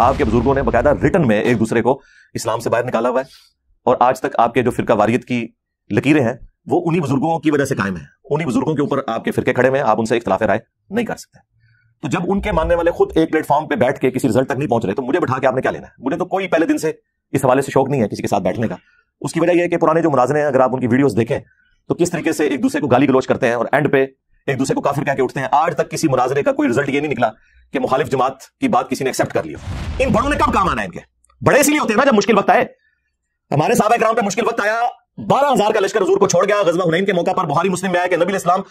आपके बुजुर्गों ने बकायदा रिटर्न में एक दूसरे को इस्लाम से बाहर निकाला हुआ है और आज तक आपके जो फिरका वारियत की लकीरें हैं वो उन्हीं बुजुर्गों की वजह से कायम है उन्हीं बुजुर्गों के ऊपर आपके फिरके खड़े हैं आप उनसे इख्तलाफ राय नहीं कर सकते तो जब उनके मानने वाले खुद एक प्लेटफॉर्म पर बैठ के किसी रिजल्ट तक नहीं पहुंच रहे तो मुझे बैठा के आपने क्या लेना है मुझे तो कोई पहले दिन से इस हवाले से शौक नहीं है किसी के साथ बैठने का उसकी वजह यह है कि पुराने जो मुलाजरे हैं अगर आप उनकी वीडियोस देखें तो किस तरीके से एक दूसरे को गाली गलोच करते हैं और एंड पे एक दूसरे को काफिर कह के उठते हैं आज तक किसी मुराजरे का कोई रिजल्ट ये नहीं निकला कि मुखालिफ जमात की बात किसी ने एक्सेप्ट कर लिया इन बड़ों ने कब काम आना है इनके बड़े इसलिए होते हैं ना जब मुश्किल वक्त आए हमारे साहब ग्राम पर मुश्किल वक्त आया बारह हजार का लश्कर हजूर को छोड़ गया गजबा हुनैन के मौका पर बुहारी मुस्लिम में आया कि नबी इस्लाम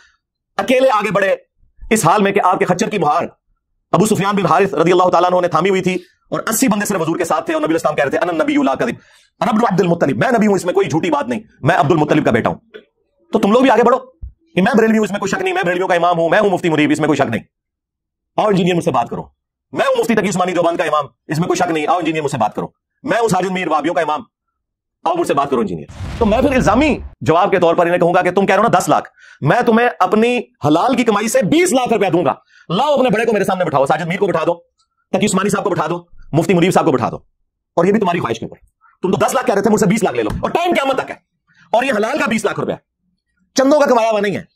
अकेले आगे बढ़े इस हाल में कि आपके खच्चर की बुहार अबू सुफियान बिन हारिस रजी अल्लाह तला ने थामी हुई थी और अस्सी बंदे सिर्फ हजूर के साथ थे और नबी इस्लाम कह रहे थे अनम नबी कदम अब्दुल मुतलिब मैं नबी हूं इसमें कोई झूठी बात नहीं मैं अब्दुल मुतलिब का बेटा हूं तो तुम लोग भी आगे बढ़ो कि मैं ब्रेलवी हूं इसमें कोई शक नहीं मैं बरेलवियों का इमाम हूं मैं हूं मुफ्ती मुरीब इसमें कोई शक नहीं आओ इंजीनियर मुझसे बात करो मैं हूं मुफ्ती तकी उस्मानी जोबान का इमाम इसमें कोई शक नहीं आओ इंजीनियर मुझसे बात करो मैं हूं साजिद मीर वाबियों का इमाम आओ मुझसे बात करो इंजीनियर तो मैं फिर इल्जामी जवाब के तौर पर इन्हें कहूंगा कि तुम कह रहे हो ना दस लाख मैं तुम्हें अपनी हलाल की कमाई से बीस लाख रुपया दूंगा लाओ अपने बड़े को मेरे सामने बिठाओ साजिद मीर को बिठा दो तकी उस्मानी साहब को बिठा दो मुफ्ती मुरीब साहब को बिठा दो और ये भी तुम्हारी ख्वाहिश के ऊपर तुम तो दस लाख कह रहे थे मुझसे बीस लाख ले लो और टाइम क्या तक है और ये हलाल का बीस लाख रुपया चंदों का कमाया हुआ नहीं है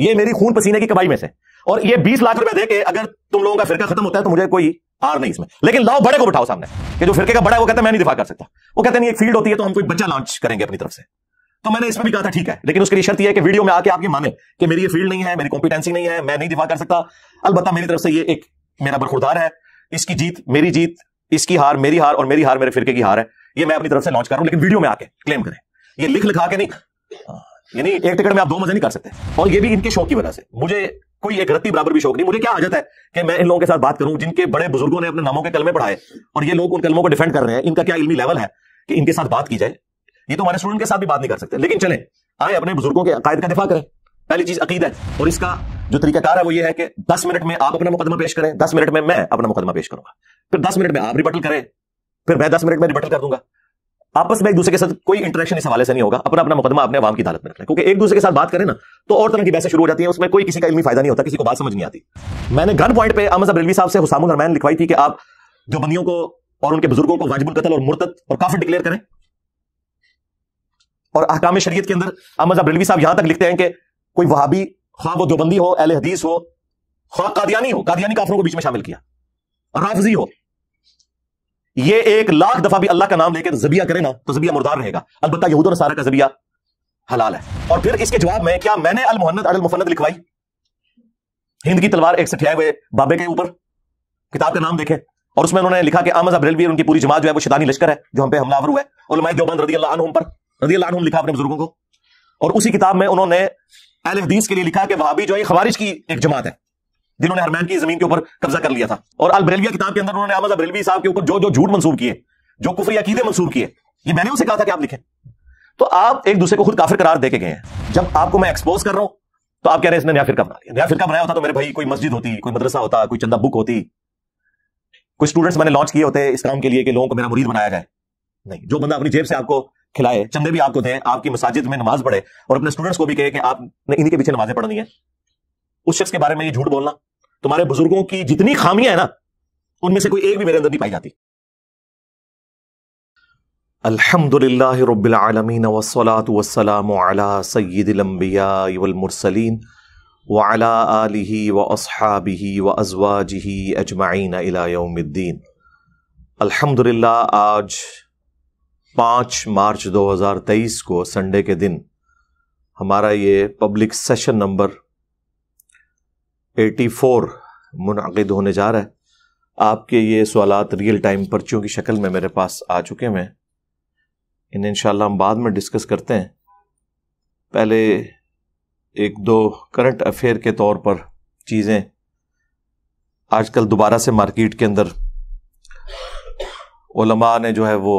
ये मेरी खून पसीने की कमाई में से और ये बीस लाख रुपए दे के अगर तुम लोगों का फिरका खत्म होता है तो मुझे कोई आर नहीं इसमें लेकिन लाओ बड़े को बैठाओ सामने कि जो फिरके का बड़ा है वो कहता है मैं नहीं दिफा कर सकता वो कहते नहीं एक फील्ड होती है तो हम कोई बच्चा लॉन्च करेंगे अपनी तरफ से तो मैंने इसमें भी कहा था ठीक है लेकिन उसके लिए शर्त यह है कि वीडियो में आके आपके माने कि मेरी ये फील्ड नहीं है मेरी कॉम्पिटेंसी नहीं है मैं नहीं दिफा कर सकता अलबत्ता मेरी तरफ से ये एक मेरा बरखुरदार है इसकी जीत मेरी जीत इसकी हार मेरी हार और मेरी हार मेरे फिरके की हार है ये मैं अपनी तरफ से लॉन्च कर रहा हूं लेकिन वीडियो में आके क्लेम करें ये लिख लिखा के नहीं यानी एक टिकट में आप दो मजे नहीं कर सकते और ये भी इनके शौक की वजह से मुझे कोई एक रत्ती बराबर भी शौक नहीं मुझे क्या आदत है कि मैं इन लोगों के साथ बात करूं जिनके बड़े बुजुर्गों ने अपने नामों के कलमे पढ़ाए और ये लोग उन कलमों को डिफेंड कर रहे हैं इनका क्या इलमी लेवल है कि इनके साथ बात की जाए ये तो हमारे स्टूडेंट के साथ भी बात नहीं कर सकते लेकिन चले आए अपने बुजुर्गों के अकायद का दिफा करें पहली चीज अकीद है और इसका जो तरीकाकार है वो ये है कि दस मिनट में आप अपना मुकदमा पेश करें दस मिनट में मैं अपना मुकदमा पेश करूंगा फिर दस मिनट में आप रिबटल करें फिर मैं दस मिनट में रिबटल कर दूंगा आपस में एक दूसरे के साथ कोई इंटरेक्शन इस हवाले से नहीं होगा अपना अपना मुकदमा अपने आवाम की हालत में रखना क्योंकि एक दूसरे के साथ बात करें ना तो और तरह की बहसें शुरू हो जाती है उसमें कोई किसी का इलमी फायदा नहीं होता किसी को बात समझ नहीं आती मैंने गन पॉइंट पर अमज रेलवी साहब से हुसामुल हरमैन लिखवाई थी कि आप जो बंदियों को और उनके बुजुर्गों को वाजिबुल कतल और मुर्तद और काफी डिक्लेयर करें और अहकाम शरीय के अंदर अहमद अब्रेलवी साहब यहां तक लिखते हैं कि कोई वहाबी ख्वा वो जोबंदी हो एल हदीस हो ख्वा कादियानी हो कादियानी काफरों को बीच में शामिल किया राफजी हो ये एक लाख दफा भी अल्लाह का नाम लेकर जबिया करे ना तो जबिया मुर्दार रहेगा अलबत् यहूदों ने सारा का जबिया हलाल है और फिर इसके जवाब में क्या मैंने अल मोहन्नद अल मुफन्नद लिखवाई हिंद की तलवार एक सठियाए हुए बाबे के ऊपर किताब का नाम देखे और उसमें उन्होंने लिखा कि आमद अब्रेलवी उनकी पूरी जमात जो है वो शैतानी लश्कर है जो हम पे हमलावर हुए और मैं जोबंद रदी अल्लाह पर रदी अल्लाह लिखा अपने बुजुर्गों को और उसी किताब में उन्होंने अहल हदीस के लिए लिखा कि वहाबी जो है खबारिश की एक जमात है जिन्होंने हरमैन की जमीन के ऊपर कब्जा कर लिया था और अलबरेलविया किताब के अंदर उन्होंने अहमद अबरेलवी साहब के ऊपर जो जो झूठ मंसूर किए जो कुफरी अकीदे मंसूर किए ये मैंने उसे कहा था कि आप लिखें तो आप एक दूसरे को खुद काफिर करार देके गए हैं जब आपको मैं एक्सपोज कर रहा हूं तो आप कह रहे हैं इसने नया फिरका बना लिया नया फिरका बनाया होता तो मेरे भाई कोई मस्जिद होती कोई मदरसा होता कोई चंदा बुक होती कोई स्टूडेंट्स मैंने लॉन्च किए होते इस काम के लिए कि लोगों को मेरा मुरीद बनाया जाए नहीं जो बंदा अपनी जेब से आपको खिलाए चंदे भी आपको दें आपकी मसाजिद में नमाज पढ़े और अपने स्टूडेंट्स को भी कहे कि आपने इन्हीं के पीछे नमाजें पढ़नी है उस शख्स के बारे में ये झूठ बोलना तुम्हारे बुजुर्गों की जितनी खामियां है ना उनमें से कोई एक भी मेरे अंदर नहीं पाई जाती अल्हम्दुलिल्लाह रब्बिल आलमीन वस्सलातु वस्सलामु अला सय्यिदिल अंबिया वल मुरसलीन व अला आलिहि व अस्हाबिहि व अजवाजिहि अजमाइन इला यौमिद्दीन अल्हम्दुलिल्लाह आज पाँच मार्च 2023 को संडे के दिन हमारा ये पब्लिक सेशन नंबर 84 मुनद होने जा रहा है आपके ये सवाल रियल टाइम पर्चियों की शक्ल में मेरे पास आ चुके हैं इन्हें इन हम बाद में डिस्कस करते हैं पहले एक दो करंट अफेयर के तौर पर चीज़ें आजकल दोबारा से मार्केट के अंदर ओलमा ने जो है वो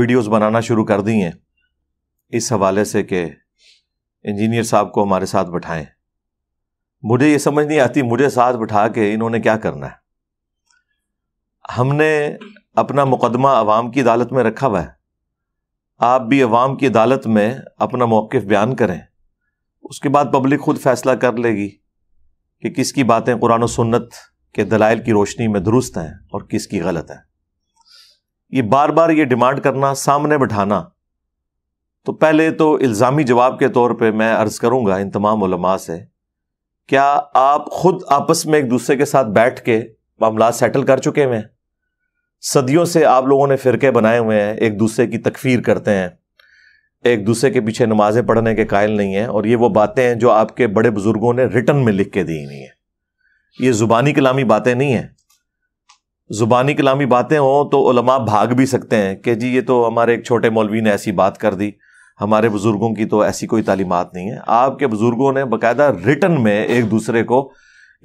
वीडियोस बनाना शुरू कर दी हैं इस हवाले से कि इंजीनियर साहब को हमारे साथ बैठाएं मुझे ये समझ नहीं आती मुझे साथ बैठा के इन्होंने क्या करना है हमने अपना मुकदमा अवाम की अदालत में रखा हुआ है आप भी अवाम की अदालत में अपना मौक़ बयान करें उसके बाद पब्लिक खुद फैसला कर लेगी कि किसकी बातें कुरान सुन्नत के दलाइल की रोशनी में दुरुस्त हैं और किसकी गलत है ये बार बार ये डिमांड करना सामने बैठाना तो पहले तो इल्ज़ामी जवाब के तौर पर मैं अर्ज़ करूँगा इन तमाम उलमा से क्या आप खुद आपस में एक दूसरे के साथ बैठ के मामला सेटल कर चुके हुए हैं सदियों से आप लोगों ने फ़िरके बनाए हुए हैं एक दूसरे की तकफीर करते हैं एक दूसरे के पीछे नमाज़ें पढ़ने के कायल नहीं है और ये वो बातें हैं जो आपके बड़े बुज़ुर्गों ने रिटर्न में लिख के दी हुई हैं ये ज़ुबानी कलामी बातें नहीं हैं ज़ुबानी कलामी बातें हों तो भाग भी सकते हैं कि जी ये तो हमारे एक छोटे मौलवी ने ऐसी बात कर दी हमारे बुज़ुर्गों की तो ऐसी कोई तालीमत नहीं है आपके बुज़ुर्गों ने बाकायदा रिटर्न में एक दूसरे को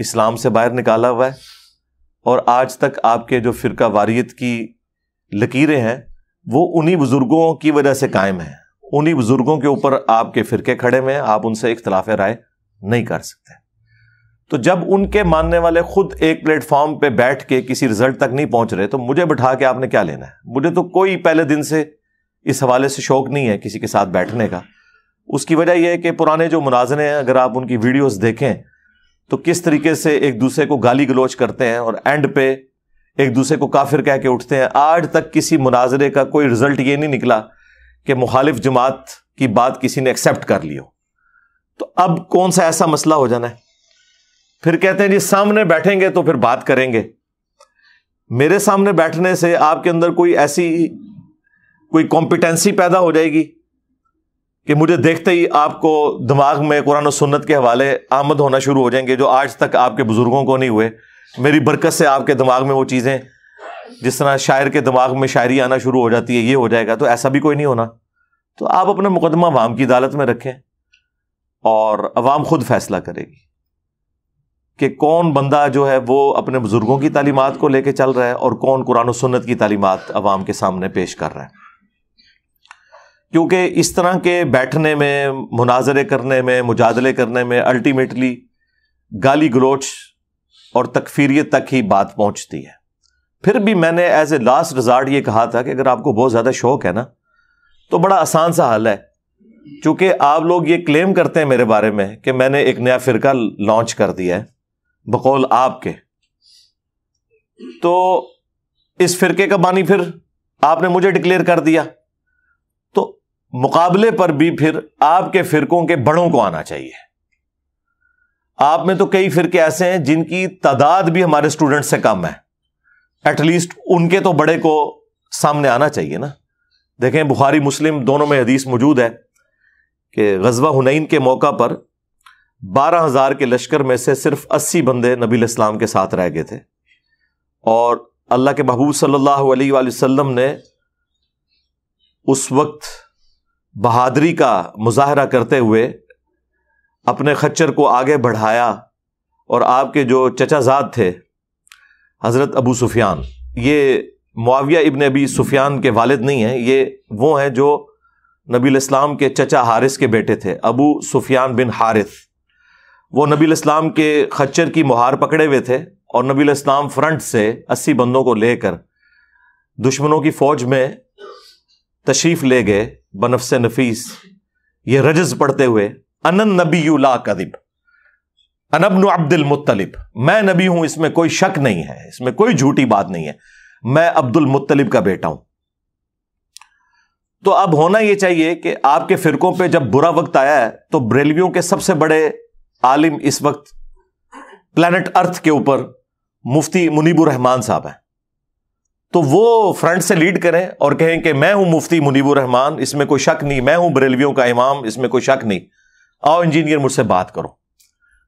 इस्लाम से बाहर निकाला हुआ है और आज तक आपके जो फ़िरका वारियत की लकीरें हैं वो उन्हीं बुज़ुर्गों की वजह से कायम हैं उन्हीं बुज़ुर्गों के ऊपर आपके फ़िरके खड़े में आप उनसे इख्तलाफ राय नहीं कर सकते तो जब उनके मानने वाले खुद एक प्लेटफॉर्म पे बैठ के किसी रिजल्ट तक नहीं पहुंच रहे तो मुझे बिठा के आपने क्या लेना है मुझे तो कोई पहले दिन से इस हवाले से शौक नहीं है किसी के साथ बैठने का उसकी वजह यह है कि पुराने जो मुनाजरे हैं अगर आप उनकी वीडियोस देखें तो किस तरीके से एक दूसरे को गाली गलोच करते हैं और एंड पे एक दूसरे को काफिर कह के उठते हैं आज तक किसी मुनाजरे का कोई रिजल्ट ये नहीं निकला कि मुखालिफ जमात की बात किसी ने एक्सेप्ट कर लियो हो तो अब कौन सा ऐसा मसला हो जाना है फिर कहते हैं जी सामने बैठेंगे तो फिर बात करेंगे मेरे सामने बैठने से आपके अंदर कोई ऐसी कोई कॉम्पिटेंसी पैदा हो जाएगी कि मुझे देखते ही आपको दिमाग में कुरान और सुन्नत के हवाले आमद होना शुरू हो जाएंगे जो आज तक आपके बुजुर्गों को नहीं हुए मेरी बरकत से आपके दिमाग में वो चीज़ें जिस तरह शायर के दिमाग में शायरी आना शुरू हो जाती है ये हो जाएगा तो ऐसा भी कोई नहीं होना तो आप अपना मुकदमा अवाम की अदालत में रखें और अवाम खुद फैसला करेगी कि कौन बंदा जो है वो अपने बुज़ुर्गों की तालीमत को लेकर चल रहा है और कौन कुरान सुन्नत की तालीमत अवाम के सामने पेश कर रहा है क्योंकि इस तरह के बैठने में मुनाजरे करने में मुजादले करने में अल्टीमेटली गाली गलोच और तकफीरियत तक ही बात पहुंचती है फिर भी मैंने एज ए लास्ट रिजार्ट ये कहा था कि अगर आपको बहुत ज़्यादा शौक है ना तो बड़ा आसान सा हल है चूंकि आप लोग ये क्लेम करते हैं मेरे बारे में कि मैंने एक नया फिर लॉन्च कर दिया है बकौल आपके तो इस फ़िरके का बानी फिर आपने मुझे डिक्लेयर कर दिया मुकाबले पर भी फिर आपके फिरकों के बड़ों को आना चाहिए आप में तो कई फिरके ऐसे हैं जिनकी तादाद भी हमारे स्टूडेंट से कम है एटलीस्ट उनके तो बड़े को सामने आना चाहिए ना देखें बुखारी मुस्लिम दोनों में हदीस मौजूद है कि गजबा हुनैन के मौका पर बारह हजार के लश्कर में से सिर्फ अस्सी बंदे नबी इस्लाम के साथ रह गए थे और अल्लाह के महबूब सल्लल्लाहु अलैहि ने उस वक्त बहादरी का मुजाहरा करते हुए अपने खच्चर को आगे बढ़ाया और आपके जो चचाजाद थे हज़रत अबू सुफियान ये मुआविया इबन अबी सुफियान के वालिद नहीं हैं ये वो हैं जो नबी इस्लाम के चचा हारिस के बेटे थे अबू सुफियान बिन हारिस वो नबी इस्लाम के खच्चर की मुहार पकड़े हुए थे और नबी इस्लाम फ्रंट से अस्सी बंदों को लेकर दुश्मनों की फ़ौज में तशरीफ़ ले गए बनफ्स नफीस ये रजस पढ़ते हुए अनन नबी ला कदिब अनबन अब्दुल मुतलिब मैं नबी हूं इसमें कोई शक नहीं है इसमें कोई झूठी बात नहीं है मैं अब्दुल मुतलिब का बेटा हूं तो अब होना यह चाहिए कि आपके फिरकों पे जब बुरा वक्त आया है तो ब्रेलवियों के सबसे बड़े आलिम इस वक्त प्लानट अर्थ के ऊपर मुफ्ती मुनीबुर रहमान साहब हैं तो वो फ्रंट से लीड करें और कहें कि मैं हूं मुफ्ती मुनीबुर रहमान इसमें कोई शक नहीं मैं हूं बरेलवियों का इमाम इसमें कोई शक नहीं आओ इंजीनियर मुझसे बात करो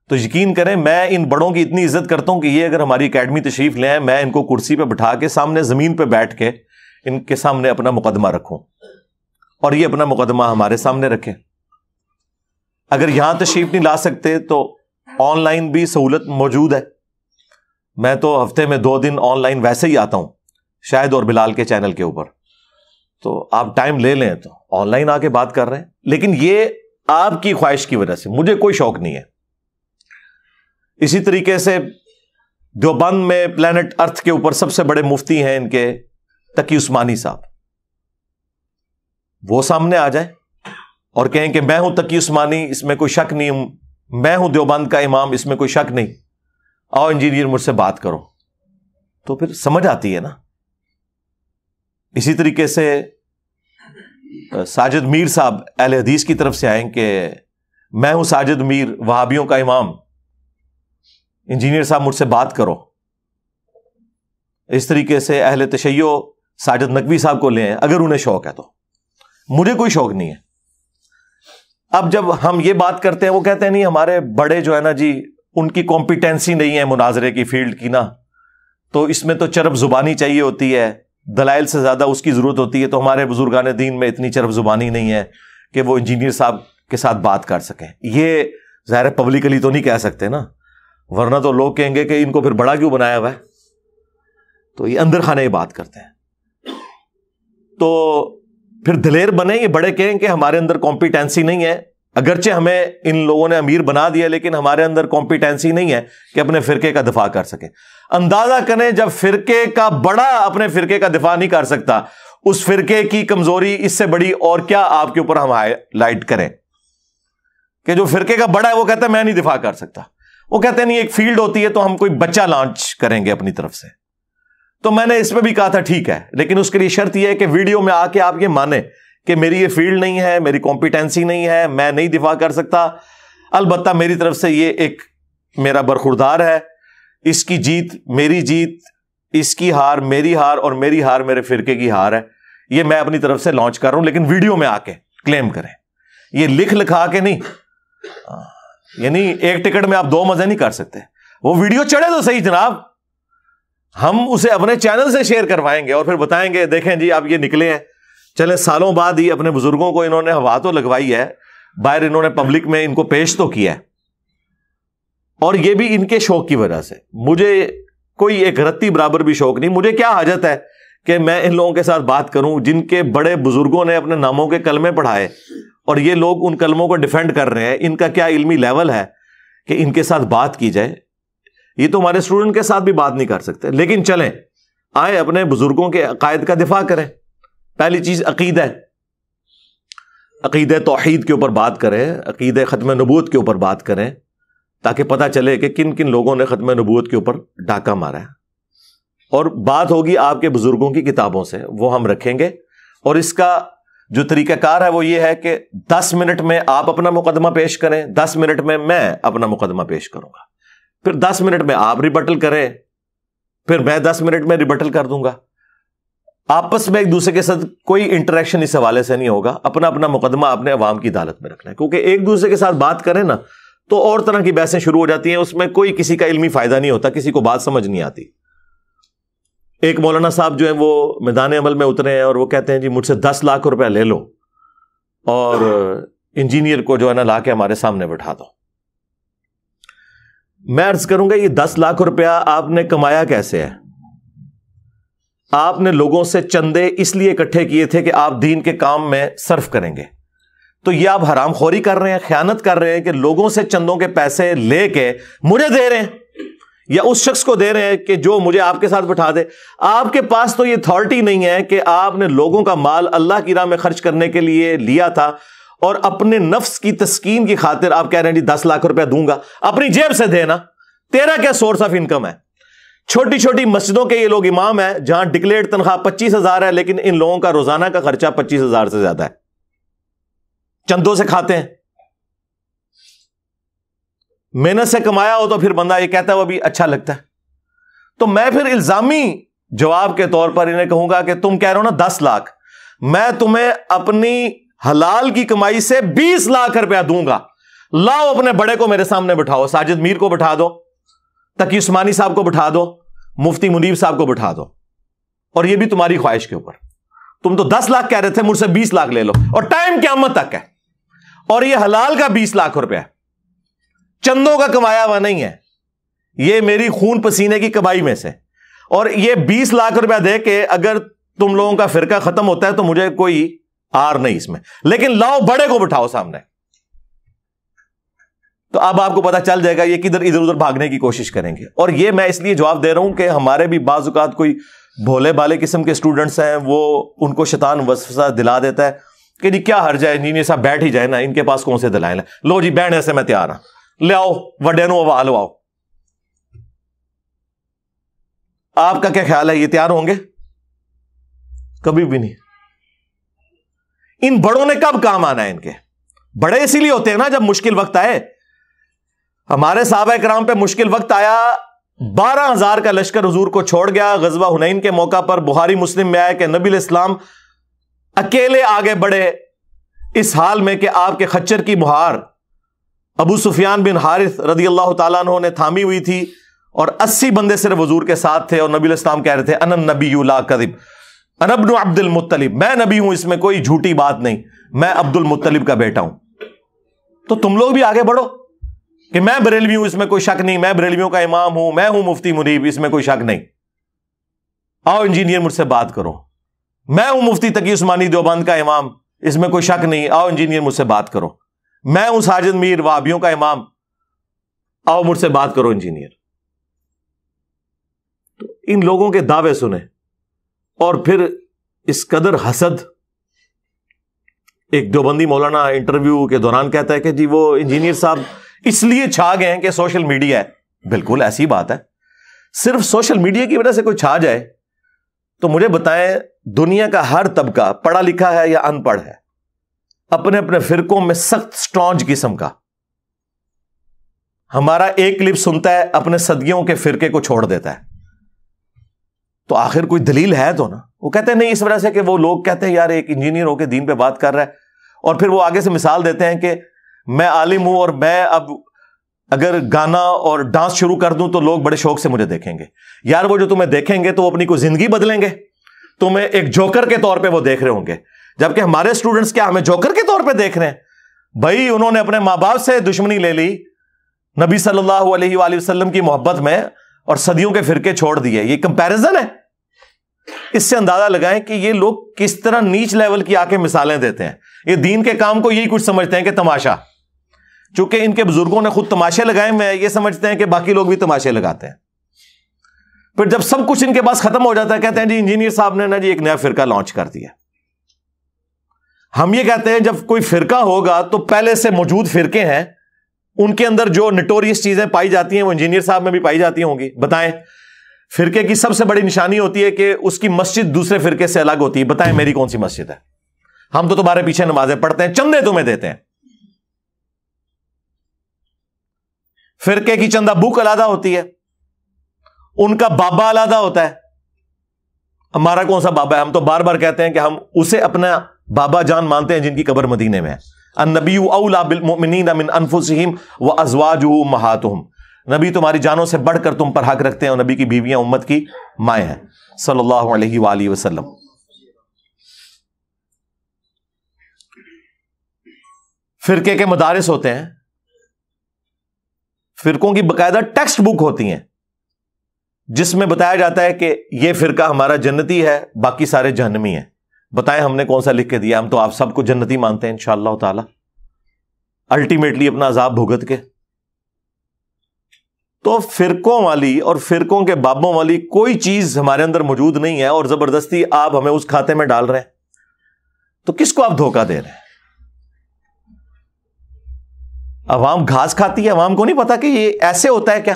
तो यकीन करें मैं इन बड़ों की इतनी इज्जत करता हूं कि ये अगर हमारी अकेडमी तशरीफ ले आए मैं इनको कुर्सी पर बैठा के सामने जमीन पर बैठ के इनके सामने अपना मुकदमा रखूं और ये अपना मुकदमा हमारे सामने रखें अगर यहां तशरीफ नहीं ला सकते तो ऑनलाइन भी सहूलत मौजूद है मैं तो हफ्ते में दो दिन ऑनलाइन वैसे ही आता हूं शायद और बिलाल के चैनल के ऊपर तो आप टाइम ले लें तो ऑनलाइन आके बात कर रहे हैं लेकिन ये आपकी ख्वाहिश की वजह से मुझे कोई शौक नहीं है इसी तरीके से देवबंद में प्लेनेट अर्थ के ऊपर सबसे बड़े मुफ्ती हैं इनके तकी उस्मानी साहब वो सामने आ जाए और कहें कि मैं हूं तकी उस्मानी इसमें कोई शक नहीं मैं हूं देवबंद का इमाम इसमें कोई शक नहीं आओ इंजीनियर मुझसे बात करो तो फिर समझ आती है ना इसी तरीके से साजिद मीर साहब अहल हदीस की तरफ से आए कि मैं हूं साजिद मीर वहाबियों का इमाम इंजीनियर साहब मुझसे बात करो इस तरीके से अहल तशैयो साजिद नकवी साहब को ले अगर उन्हें शौक है तो मुझे कोई शौक नहीं है अब जब हम ये बात करते हैं वो कहते हैं नहीं हमारे बड़े जो है ना जी उनकी कॉम्पिटेंसी नहीं है मुनाजरे की फील्ड की ना तो इसमें तो चरब जुबानी चाहिए होती है दलाइल से ज़्यादा उसकी ज़रूरत होती है तो हमारे बुजुर्गान दीन में इतनी चरफ ज़ुबानी नहीं है कि वो इंजीनियर साहब के साथ बात कर सकें ये ज़ाहिर पब्लिकली तो नहीं कह सकते ना वरना तो लोग कहेंगे कि इनको फिर बड़ा क्यों बनाया हुआ है तो ये अंदर खाने बात करते हैं तो फिर दलेर बने ये बड़े कहें कि हमारे अंदर कॉम्पिटेंसी नहीं है अगरचे हमें इन लोगों ने अमीर बना दिया लेकिन हमारे अंदर कॉम्पिटेंसी नहीं है कि अपने फिरके का दिफा कर सके अंदाजा करें जब फिरके का बड़ा अपने फिरके का दिफा नहीं कर सकता उस फिरके की कमजोरी इससे बड़ी और क्या आपके ऊपर हम हाईलाइट करें कि जो फिरके का बड़ा है वो कहता है मैं नहीं दिफा कर सकता वो कहते हैं नहीं एक फील्ड होती है तो हम कोई बच्चा लॉन्च करेंगे अपनी तरफ से तो मैंने इसमें भी कहा था ठीक है लेकिन उसके लिए शर्त यह है कि वीडियो में आके आप ये माने कि मेरी ये फील्ड नहीं है मेरी कॉम्पिटेंसी नहीं है मैं नहीं दिफा कर सकता अलबत् मेरी तरफ से ये एक मेरा बरखुरदार है इसकी जीत मेरी जीत इसकी हार मेरी हार और मेरी हार मेरे फिरके की हार है ये मैं अपनी तरफ से लॉन्च कर रहा हूं लेकिन वीडियो में आके क्लेम करें ये लिख लिखा के नहीं हाँ, यानी एक टिकट में आप दो मजे नहीं कर सकते वो वीडियो चढ़े तो सही जनाब हम उसे अपने चैनल से शेयर करवाएंगे और फिर बताएंगे देखें जी आप ये निकले हैं चले सालों बाद ही अपने बुजुर्गों को इन्होंने हवा तो लगवाई है बाहर इन्होंने पब्लिक में इनको पेश तो किया है और ये भी इनके शौक की वजह से मुझे कोई एक रत्ती बराबर भी शौक नहीं मुझे क्या हाजत है कि मैं इन लोगों के साथ बात करूं जिनके बड़े बुजुर्गों ने अपने नामों के कलमे पढ़ाए और ये लोग उन कलमों को डिफेंड कर रहे हैं इनका क्या इलमी लेवल है कि इनके साथ बात की जाए ये तो हमारे स्टूडेंट के साथ भी बात नहीं कर सकते लेकिन चलें आए अपने बुजुर्गों के अकायद का दिफा करें पहली चीज अकीद है अकीद तोहद के ऊपर बात करें अकीद ख़त्म नबूत के ऊपर बात करें ताकि पता चले कि किन किन लोगों ने ख़त्म नबूत के ऊपर डाका मारा है और बात होगी आपके बुज़ुर्गों की किताबों से वो हम रखेंगे और इसका जो तरीक़ाकार है वो ये है कि 10 मिनट में आप अपना मुकदमा पेश करें 10 मिनट में मैं अपना मुकदमा पेश करूंगा फिर 10 मिनट में आप रिबटल करें फिर मैं 10 मिनट में रिबटल कर दूंगा आपस में एक दूसरे के साथ कोई इंटरेक्शन इस हवाले से नहीं होगा अपना अपना मुकदमा अपने अवाम की अदालत में रखना है क्योंकि एक दूसरे के साथ बात करें ना तो और तरह की बहसें शुरू हो जाती हैं उसमें कोई किसी का इल्मी फायदा नहीं होता किसी को बात समझ नहीं आती एक मौलाना साहब जो है वो मैदान अमल में उतरे हैं और वो कहते हैं जी मुझसे दस लाख रुपया ले लो और इंजीनियर को जो है ना ला के हमारे सामने बैठा दो मैं अर्ज करूंगा ये दस लाख रुपया आपने कमाया कैसे है आपने लोगों से चंदे इसलिए इकट्ठे किए थे कि आप दीन के काम में सर्फ करेंगे तो ये आप हराम खोरी कर रहे हैं ख्यानत कर रहे हैं कि लोगों से चंदों के पैसे लेके मुझे दे रहे हैं या उस शख्स को दे रहे हैं कि जो मुझे आपके साथ बैठा दे आपके पास तो ये अथॉरिटी नहीं है कि आपने लोगों का माल अल्लाह की राह में खर्च करने के लिए लिया था और अपने नफ्स की तस्कीन की खातिर आप कह रहे हैं जी दस लाख रुपया दूंगा अपनी जेब से देना तेरा क्या सोर्स ऑफ इनकम है छोटी छोटी मस्जिदों के ये लोग इमाम हैं जहां डिक्लेयर तनख्वाह पच्चीस हजार है लेकिन इन लोगों का रोजाना का खर्चा पच्चीस हजार से ज्यादा है चंदों से खाते हैं मेहनत से कमाया हो तो फिर बंदा ये कहता है वो भी अच्छा लगता है तो मैं फिर इल्जामी जवाब के तौर पर इन्हें कहूंगा कि तुम कह रहे हो ना दस लाख मैं तुम्हें अपनी हलाल की कमाई से बीस लाख रुपया दूंगा लाओ अपने बड़े को मेरे सामने बिठाओ साजिद मीर को बिठा दो तकी उस्मानी साहब को बिठा दो मुफ्ती मुनीब साहब को बिठा दो और यह भी तुम्हारी ख्वाहिश के ऊपर तुम तो दस लाख कह रहे थे मुझसे बीस लाख ले लो और टाइम क्या मत तक है और यह हलाल का बीस लाख रुपया है चंदों का कमाया हुआ नहीं है यह मेरी खून पसीने की कमाई में से और ये बीस लाख रुपया दे के अगर तुम लोगों का फिरका खत्म होता है तो मुझे कोई आर नहीं इसमें लेकिन लाओ बड़े को बिठाओ सामने तो अब आपको पता चल जाएगा ये किधर इधर उधर भागने की कोशिश करेंगे और ये मैं इसलिए जवाब दे रहा हूं कि हमारे भी बाजुकात कोई भोले भाले किस्म के स्टूडेंट्स हैं वो उनको शैतान वसफसा दिला देता है कि नहीं क्या हर जाए इंजीनियर साहब बैठ ही जाए ना इनके पास कौन से दिलाए ना लो जी बैठ ऐसे मैं तैयार हाँ ले आओ वडे वाल आओ आपका क्या ख्याल है ये तैयार होंगे कभी भी नहीं इन बड़ों ने कब काम आना है इनके बड़े इसीलिए होते हैं ना जब मुश्किल वक्त आए हमारे साहब कराम पर मुश्किल वक्त आया बारह हजार का लश्कर हजूर को छोड़ गया गजबा हुनैन के मौका पर बुहारी मुस्लिम में आए कि नबी इस्लाम अकेले आगे बढ़े इस हाल में कि आपके खच्चर की बुहार अबू सुफियान बिन हारिस रदी अल्लाह तु ने थामी हुई थी और अस्सी बंदे सिर्फ हजूर के साथ थे और नबी इस्लाम कह रहे थे अनन नबी ला कदिब अनबन अब्दुल मुतलिब मैं नबी हूं इसमें कोई झूठी बात नहीं मैं अब्दुल मुतलिब का बेटा हूं तो तुम लोग भी आगे बढ़ो कि मैं बरेलवी हूं इसमें कोई शक नहीं मैं बरेलवियों का इमाम हूं मैं हूं मुफ्ती मुनीब इसमें कोई शक नहीं आओ इंजीनियर मुझसे बात करो मैं हूं मुफ्ती तकी उस्मानी देवबंद का इमाम इसमें कोई शक नहीं आओ इंजीनियर मुझसे बात करो मैं हूं साजिद मीर वाबियों का इमाम आओ मुझसे बात करो इंजीनियर तो इन लोगों के दावे सुने और फिर इस कदर हसद एक देवबंदी मौलाना इंटरव्यू के दौरान कहता है कि जी वो इंजीनियर साहब इसलिए छा गए हैं कि सोशल मीडिया है बिल्कुल ऐसी बात है सिर्फ सोशल मीडिया की वजह से कोई छा जाए तो मुझे बताएं दुनिया का हर तबका पढ़ा लिखा है या अनपढ़ है अपने अपने फिरकों में सख्त स्ट्रॉन्ज किस्म का हमारा एक क्लिप सुनता है अपने सदियों के फिरके को छोड़ देता है तो आखिर कोई दलील है तो ना वो कहते हैं नहीं इस वजह से कि वो लोग कहते हैं यार एक इंजीनियर होकर दीन पे बात कर रहा है और फिर वो आगे से मिसाल देते हैं कि मैं आलिम हूं और मैं अब अगर गाना और डांस शुरू कर दूं तो लोग बड़े शौक से मुझे देखेंगे यार वो जो तुम्हें देखेंगे तो वो अपनी कोई जिंदगी बदलेंगे तुम्हें एक जोकर के तौर पे वो देख रहे होंगे जबकि हमारे स्टूडेंट्स क्या हमें जोकर के तौर पे देख रहे हैं भाई उन्होंने अपने माँ बाप से दुश्मनी ले ली नबी सल्लल्लाहु अलैहि वसल्लम की मोहब्बत में और सदियों के फिरके छोड़ दिए ये कंपैरिजन है इससे अंदाजा लगाएं कि ये लोग किस तरह नीच लेवल की आके मिसालें देते हैं ये दीन के काम को यही कुछ समझते हैं कि तमाशा चूंकि इनके बुजुर्गों ने खुद तमाशे लगाए हुए हैं ये समझते हैं कि बाकी लोग भी तमाशे लगाते हैं फिर जब सब कुछ इनके पास खत्म हो जाता है कहते हैं जी इंजीनियर साहब ने ना जी एक नया फिरका लॉन्च कर दिया हम ये कहते हैं जब कोई फिरका होगा तो पहले से मौजूद फिरके हैं उनके अंदर जो नटोरियस चीजें पाई जाती हैं वो इंजीनियर साहब में भी पाई जाती होंगी बताएं फिरके की सबसे बड़ी निशानी होती है कि उसकी मस्जिद दूसरे फिरके से अलग होती है बताएं मेरी कौन सी मस्जिद है हम तो तुम्हारे पीछे नमाजें पढ़ते हैं चंदे तुम्हें देते हैं फिरके की चंदा बुक अलादा होती है उनका बाबा अलादा होता है हमारा कौन सा बाबा है हम तो बार बार कहते हैं कि हम उसे अपना बाबा जान मानते हैं जिनकी कबर मदीने में है नबी अनफुसम व अजवाज महातुम नबी तुम्हारी जानों से बढ़कर तुम पर हक रखते हैं और नबी की बीवियां उम्मत की माए हैं सल्लल्लाहु अलैहि वाली वसल्लम फिरके के मदारस होते हैं फिरकों की बकायदा टेक्स्ट बुक होती हैं जिसमें बताया जाता है कि यह फिरका हमारा जन्नती है बाकी सारे जहनमी है बताएं हमने कौन सा लिख के दिया हम तो आप सबको जन्नती मानते हैं इंशाला ताला अल्टीमेटली अपना अजाब भुगत के तो फिरकों वाली और फिरकों के बाबों वाली कोई चीज हमारे अंदर मौजूद नहीं है और जबरदस्ती आप हमें उस खाते में डाल रहे हैं तो किसको आप धोखा दे रहे हैं अवाम घास खाती है अवाम को नहीं पता कि ये ऐसे होता है क्या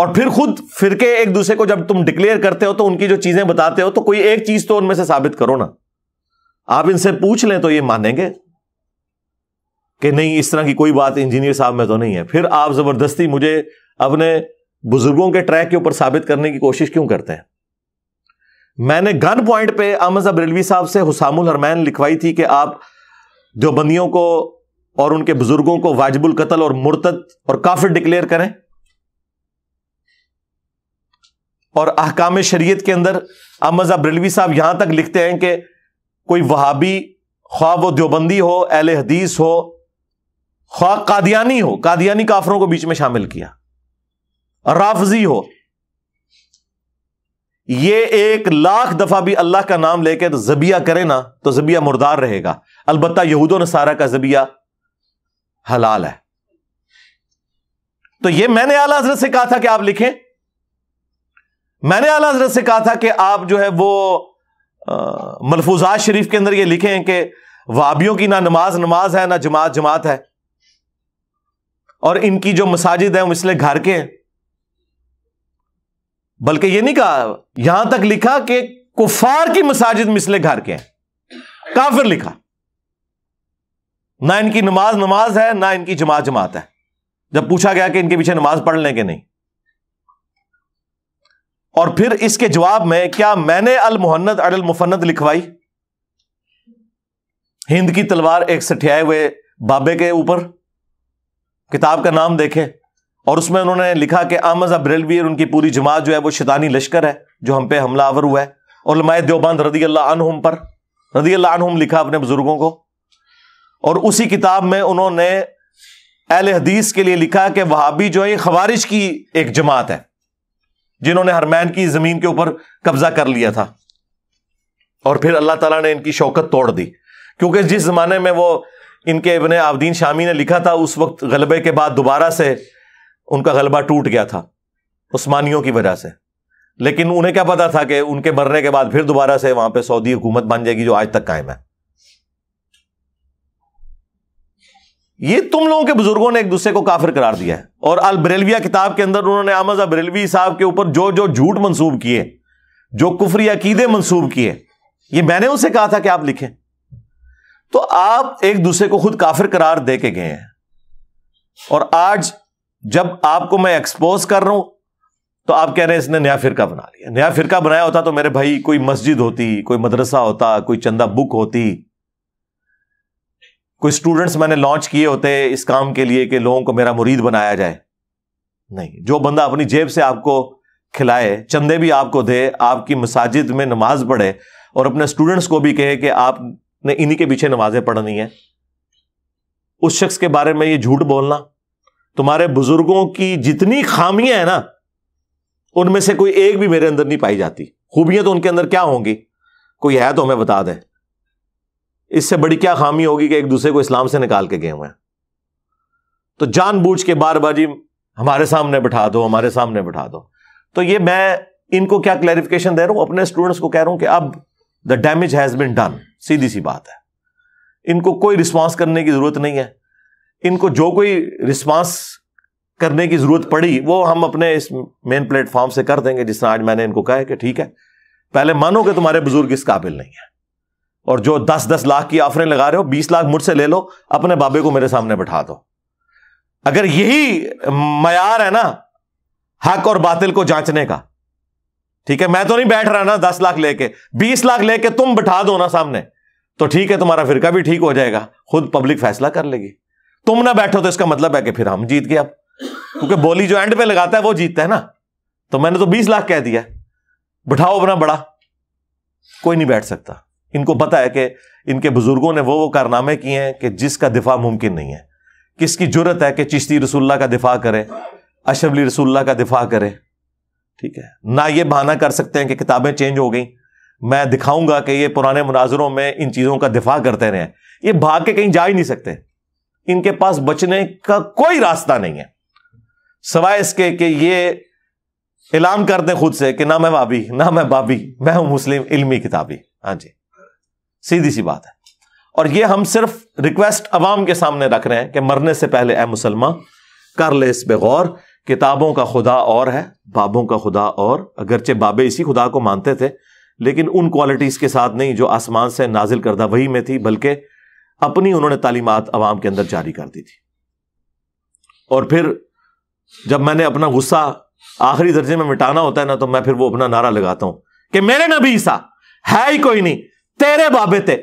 और फिर खुद फिरके एक दूसरे को जब तुम डिक्लेयर करते हो तो उनकी जो चीजें बताते हो तो कोई एक चीज तो उनमें से साबित करो ना आप इनसे पूछ लें तो ये मानेंगे कि नहीं इस तरह की कोई बात इंजीनियर साहब में तो नहीं है फिर आप जबरदस्ती मुझे अपने बुजुर्गों के ट्रैक के ऊपर साबित करने की कोशिश क्यों करते हैं मैंने गन पॉइंट पे अहमद रेलवी साहब से हुसामुल हरमैन लिखवाई थी कि आप जो बंदियों को और उनके बुजुर्गों को वाजिबुल कत्ल और मुर्तद और काफिर डिक्लेयर करें और अहकाम शरीयत के अंदर अहमद अब्रलवी साहब यहां तक लिखते हैं कि कोई वहाबी ख्वाब व द्योबंदी हो एल हदीस हो ख्वा कादियानी हो कादियानी काफरों को बीच में शामिल किया राफजी हो ये एक लाख दफा भी अल्लाह का नाम लेकर जबिया करे ना तो जबिया मुर्दार रहेगा अलबत्ता यहूदो नसारा का जबिया हलाल है तो ये मैंने आला हजरत से कहा था कि आप लिखें मैंने आला हजरत से कहा था कि आप जो है वो मलफूजात शरीफ के अंदर ये लिखें कि वाबियों की ना नमाज नमाज है ना जमात जमात है और इनकी जो मसाजिद है वो इसलिए घर के हैं बल्कि ये नहीं कहा यहां तक लिखा कि कुफार की मसाजिद मिसले घर के हैं काफिर लिखा ना इनकी नमाज नमाज है ना इनकी जमात जमात है जब पूछा गया कि इनके पीछे नमाज पढ़ लें कि नहीं और फिर इसके जवाब में क्या मैंने अल मोहन्नद अडल मुफन्नद लिखवाई हिंद की तलवार एक सठियाए हुए बाबे के ऊपर किताब का नाम देखे और उसमें उन्होंने लिखा कि आमज बरेलवी और उनकी पूरी जमात जो है वो शैतानी लश्कर है जो हम पे हमला आवर हुआ है और लमाय देवबंद रदी अल्लाह पर रदी अल्लाह लिखा अपने बुजुर्गों को और उसी किताब में उन्होंने अहल हदीस के लिए लिखा कि वहाबी जो है खवारिज की एक जमात है जिन्होंने हरमैन की जमीन के ऊपर कब्जा कर लिया था और फिर अल्लाह ताला ने इनकी शौकत तोड़ दी क्योंकि जिस जमाने में वो इनके इबन आबदीन शामी ने लिखा था उस वक्त गलबे के बाद दोबारा से उनका गलबा टूट गया था उस्मानियों की वजह से लेकिन उन्हें क्या पता था कि उनके मरने के बाद फिर दोबारा से वहां पर सऊदी हुकूमत बन जाएगी जो आज तक कायम है ये तुम लोगों के बुजुर्गों ने एक दूसरे को काफिर करार दिया है और अल बरेलविया किताब के अंदर उन्होंने आमद बरेलवी साहब के ऊपर जो जो झूठ मंसूब किए जो कुफरी अकीदे मंसूब किए ये मैंने उनसे कहा था कि आप लिखें तो आप एक दूसरे को खुद काफिर करार दे के गए हैं और आज जब आपको मैं एक्सपोज कर रहा हूं तो आप कह रहे हैं इसने नया फिरका बना लिया नया फिरका बनाया होता तो मेरे भाई कोई मस्जिद होती कोई मदरसा होता कोई चंदा बुक होती कोई स्टूडेंट्स मैंने लॉन्च किए होते इस काम के लिए कि लोगों को मेरा मुरीद बनाया जाए नहीं जो बंदा अपनी जेब से आपको खिलाए चंदे भी आपको दे आपकी मसाजिद में नमाज पढ़े और अपने स्टूडेंट्स को भी कहे कि आपने इन्हीं के पीछे नमाजें पढ़नी है उस शख्स के बारे में ये झूठ बोलना तुम्हारे बुजुर्गों की जितनी खामियां हैं ना उनमें से कोई एक भी मेरे अंदर नहीं पाई जाती खूबियां तो उनके अंदर क्या होंगी कोई है तो हमें बता दें इससे बड़ी क्या खामी होगी कि एक दूसरे को इस्लाम से निकाल के गए हुए हैं तो बूझ के बार बाजी हमारे सामने बैठा दो हमारे सामने बैठा दो तो ये मैं इनको क्या क्लैरिफिकेशन दे रहा हूं अपने स्टूडेंट्स को कह रहा हूं कि अब the damage has been done सीधी सी बात है इनको कोई रिस्पॉन्स करने की जरूरत नहीं है इनको जो कोई रिस्पांस करने की जरूरत पड़ी वो हम अपने इस मेन प्लेटफॉर्म से कर देंगे जिस आज मैंने इनको कहा है कि ठीक है पहले मानो कि तुम्हारे बुजुर्ग इस काबिल नहीं है और जो दस दस लाख की ऑफरें लगा रहे हो बीस लाख मुझसे ले लो अपने बाबे को मेरे सामने बैठा दो अगर यही मैार है ना हक और बातिल को जांचने का ठीक है मैं तो नहीं बैठ रहा ना दस लाख लेके बीस लाख लेके तुम बैठा दो ना सामने तो ठीक है तुम्हारा फिरका भी ठीक हो जाएगा खुद पब्लिक फैसला कर लेगी तुम ना बैठो तो इसका मतलब है कि फिर हम जीत गए अब क्योंकि बोली जो एंड पे लगाता है वो जीतता है ना तो मैंने तो बीस लाख कह दिया बैठाओ अपना बड़ा कोई नहीं बैठ सकता इनको पता है कि इनके बुजुर्गों ने वो वो कारनामे किए हैं कि जिसका दिफा मुमकिन नहीं है किसकी जरूरत है कि चिश्ती रसुल्ला का दिफा करे अशबली रसुल्ला का दिफा करे ठीक है ना ये बहाना कर सकते हैं कि किताबें चेंज हो गई मैं दिखाऊंगा कि ये पुराने मुनाजरों में इन चीज़ों का दिफा करते रहे ये भाग के कहीं जा ही नहीं सकते इनके पास बचने का कोई रास्ता नहीं है सवाए इसके कि ये ऐलान कर दें खुद से कि ना मैं बाबी ना मैं बाबी मैं हूं मुस्लिम इलमी किताबी हाँ जी सीधी सी बात है और ये हम सिर्फ रिक्वेस्ट अवाम के सामने रख रहे हैं कि मरने से पहले ए मुसलमान कर ले इस बेगौर किताबों का खुदा और है बाबों का खुदा और अगरचे बाबे इसी खुदा को मानते थे लेकिन उन क्वालिटीज़ के साथ नहीं जो आसमान से नाजिल करदा वही में थी बल्कि अपनी उन्होंने तालीमत अवाम के अंदर जारी कर दी थी और फिर जब मैंने अपना गुस्सा आखिरी दर्जे में मिटाना होता है ना तो मैं फिर वो अपना नारा लगाता हूं कि मेरे नबी ईसा है ही कोई नहीं तेरे बाबे ते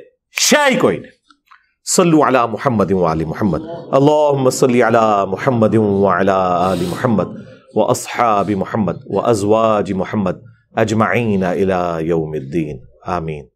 शै कोई नहीं صلوا على محمد وعلى محمد اللهم صل على محمد وعلى آل محمد وأصحاب محمد وأزواج محمد أجمعين إلى يوم الدين آمين